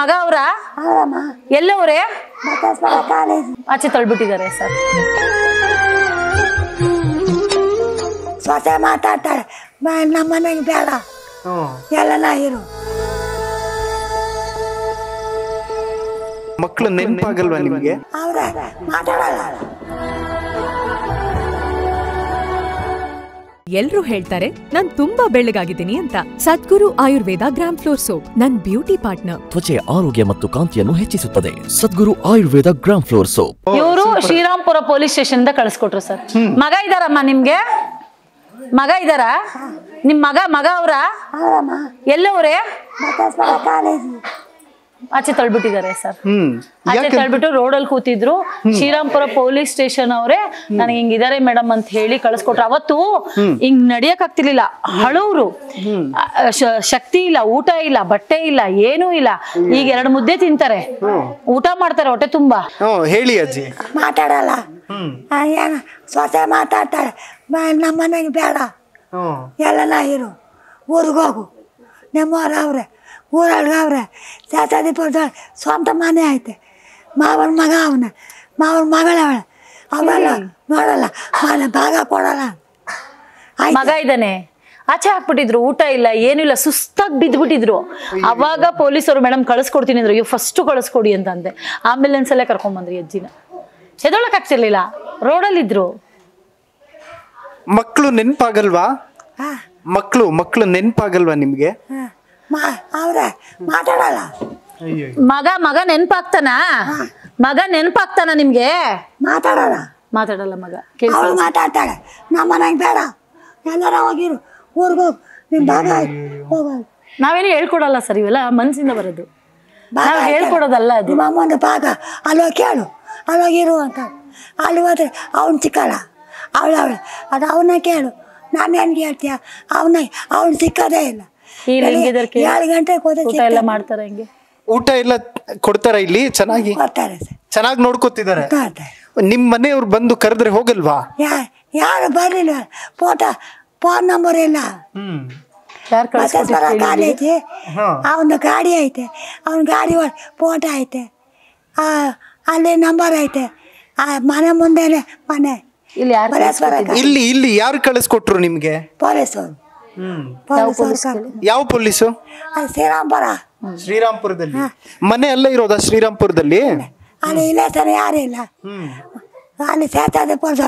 ಮಗ ಅವ್ರ ಎಲ್ಲವ್ರೆ ಆಚೆ ತಳ್ಬಿಟ್ಟಿದ್ದಾರೆ ಸರ್ ಸ್ವತಃ ಮಾತಾಡ್ತಾರೆ ನಮ್ಮನೆಗೆ ಬೇಡ ಎಲ್ಲ ಇರು ಮಕ್ಕಳು ನೆನಪಾಗಲ್ವಾ ನಿಮಗೆ ಅವ್ರ ಮಾತಾಡಲ್ಲ ಎಲ್ರು ಹೇಳ್ತಾರೆ ನಾನ್ ತುಂಬಾ ಬೆಳ್ಳಗಾಗಿದ್ದೀನಿ ಅಂತ Sadguru Ayurveda gram flour soap ನನ್ ಬ್ಯೂಟಿ ಪಾರ್ಟ್ನರ್ ತ್ವಚೆಯ ಆರೋಗ್ಯ ಮತ್ತು ಕಾಂತಿಯನ್ನು ಹೆಚ್ಚಿಸುತ್ತದೆ Sadguru Ayurveda gram flour soap ಇವರು ಶ್ರೀರಾಮ್ಪುರ ಪೊಲೀಸ್ ಸ್ಟೇಷನ್ ಕಳಿಸ್ಕೊಟ್ರು ಸರ್ ಮಗ ಇದಾರಮ್ಮ ನಿಮ್ಗೆ ಮಗ ಇದಾರ ನಿಮ್ ಮಗ ಮಗ ಅವರ ಎಲ್ಲವ್ರೆ ಆಚೆ ತಳ್ಬಿಟ್ಟಿದ್ದಾರೆ ಸರ್ ಆಚೆ ತಳ್ಬಿಟ್ಟು ಅಲ್ಲಿ ಕೂತಿದ್ರು ಶ್ರೀರಾಮ್ಪುರ ಪೊಲೀಸ್ ಸ್ಟೇಷನ್ ಅವರೇ ನನಗೆ ಹಿಂಗಿದ್ದಾರೆ ಮೇಡಮ್ ಅಂತ ಹೇಳಿ ಕಳಿಸ್ಕೊಟ್ರು ಅವತ್ತು ಹಿಂಗ್ ನಡಿಯಕ್ ಆಗ್ತಿರ್ಲಿಲ್ಲ ಹಳವ್ರು ಶಕ್ತಿ ಇಲ್ಲ ಊಟ ಇಲ್ಲ ಬಟ್ಟೆ ಇಲ್ಲ ಏನೂ ಇಲ್ಲ ಈಗ ಎರಡು ಮುದ್ದೆ ತಿಂತಾರೆ ಊಟ ಮಾಡ್ತಾರೆ ಹೊಟ್ಟೆ ತುಂಬಾ ಹೇಳಿ ಅಜ್ಜಿ ಮಾತಾಡಲ್ಲ ಸೊಸೆ ಮಾತಾಡ್ತಾಳೆ ನಮ್ಮನೆಗೆ ಬೇಡ ಎಲ್ಲ ಇರು ಊರಿಗೋಗು ಅವ್ರೆ ಊರು ಅಡ್ಗವ್ರೆ ಶಾಸ್ತ್ರಾದಿ ಸ್ವಂತ ಮನೆ ಐತೆ ಮಾವನ ಮಗ ಅವನ ಮಾವನ ಅವಳ ಅವಳ ನೋಡಲ್ಲ ಮನೆ ಭಾಗ ಕೊಡಲ್ಲ ಮಗ ಇದ್ದಾನೆ ಆಚೆ ಹಾಕ್ಬಿಟ್ಟಿದ್ರು ಊಟ ಇಲ್ಲ ಏನಿಲ್ಲ ಸುಸ್ತಾಗಿ ಬಿದ್ದ್ಬಿಟ್ಟಿದ್ರು ಅವಾಗ ಪೊಲೀಸರು ಮೇಡಮ್ ಕಳಿಸ್ಕೊಡ್ತೀನಿ ಅಂದ್ರು ಅಯ್ಯೋ ಫಸ್ಟು ಕಳಿಸ್ಕೊಡಿ ಅಂತ ಅಂದೆ ಆಂಬ್ಯುಲೆನ್ಸಲ್ಲೇ ಕರ್ಕೊಂಬಂದ್ರಿ ಅಜ್ಜಿನ ಎದೊಳಕ್ಕಾಗ್ತಿರ್ಲಿಲ್ಲ ರೋಡಲ್ಲಿದ್ರು ಮಕ್ಕಳು ನೆನಪಾಗಲ್ವಾ ಮಕ್ಕಳು ಮಕ್ಕಳು ನೆನಪಾಗಲ್ವಾ ನಿಮಗೆ ಮಾತಾಡಲ್ಲ ಮಗ ಮಗ ನೆನ್ಪಾಗ್ತಾನ ಮಗ ನೆನ್ಪಾಗ್ತಾನ ನಿಮ್ಗೆ ಮಾತಾಡಲ್ಲ ಮಾತಾಡಲ್ಲ ಮಗ ಅವಳು ಮಾತಾಡ್ತಾಳೆ ನಮ್ಮ ಮನೆಗೆ ಬೇಡ ಎಲ್ಲಾರ ಹೋಗಿರು ಊರಿಗೆ ನಿಮ್ ನಾವೇನು ಹೇಳ್ಕೊಡಲ್ಲ ಸರ್ ಇವೆಲ್ಲ ಮನಸ್ಸಿಂದ ಬರೋದು ಹೇಳ್ಕೊಡೋದಲ್ಲ ಅದು ನಿಮ್ಮ ಅಮ್ಮನ ಭಾಗ ಅಲ್ಲೋಗಿ ಕೇಳು ಅಲ್ಲೋಗಿರು ಅಂತ ಅಲ್ಲಿ ಹೋದ್ರೆ ಅವನು ಚಿಕ್ಕಳ ಅವಳು ಅವಳು ಅದು ಅವನ್ನ ಕೇಳು ನಾನು ಹೆಂಗೆ ಹೇಳ್ತೀಯ ಅವನ ಅವನು ಸಿಕ್ಕದೇ ಇಲ್ಲ ಗಂಟೆಗೆ ಹೋದ್ರೆ ಊಟ ಎಲ್ಲ ಕೊಡ್ತಾರ ಇಲ್ಲಿ ಚೆನ್ನಾಗಿ ಕೊಡ್ತಾರೆ ಚೆನ್ನಾಗಿ ನೋಡ್ಕೋತಿದ್ದಾರೆ ನಿಮ್ಮ ಮನೆಯವ್ರು ಬಂದು ಕರೆದ್ರೆ ಹೋಗಲ್ವಾ ಯಾರು ಬರ್ಲಿಲ್ಲ ಫೋಟೋ ಫೋನ್ ನಂಬರ್ ಇಲ್ಲ ಐತಿ ಅವನ ಗಾಡಿ ಐತೆ ಅವನ ಗಾಡಿ ಫೋಟೋ ಐತೆ ಅಲ್ಲಿ ನಂಬರ್ ಐತೆ ಆ ಮನೆ ಮುಂದೆನೆ ಮನೆ ಇಲ್ಲಿ ಇಲ್ಲಿ ಇಲ್ಲಿ ಯಾರು ಕಳಿಸ್ಕೊಟ್ರು ನಿಮಗೆ ಪೊಲೀಸವ್ರು ಯಾವ ಪೊಲೀಸ್ ಯಾವ ಪೊಲೀಸು ಶ್ರೀರಾಮ್ಪುರ ಶ್ರೀರಾಮ್ಪುರದಲ್ಲಿ ಮನೆ ಎಲ್ಲ ಇರೋದಾ ಶ್ರೀರಾಮ್ಪುರದಲ್ಲಿ ಅಲ್ಲಿ ಇಲ್ಲ ಸರ್ ಯಾರು ಇಲ್ಲ ಅಲ್ಲಿ ಸೇತಾದ ಪೊಲೀಸ್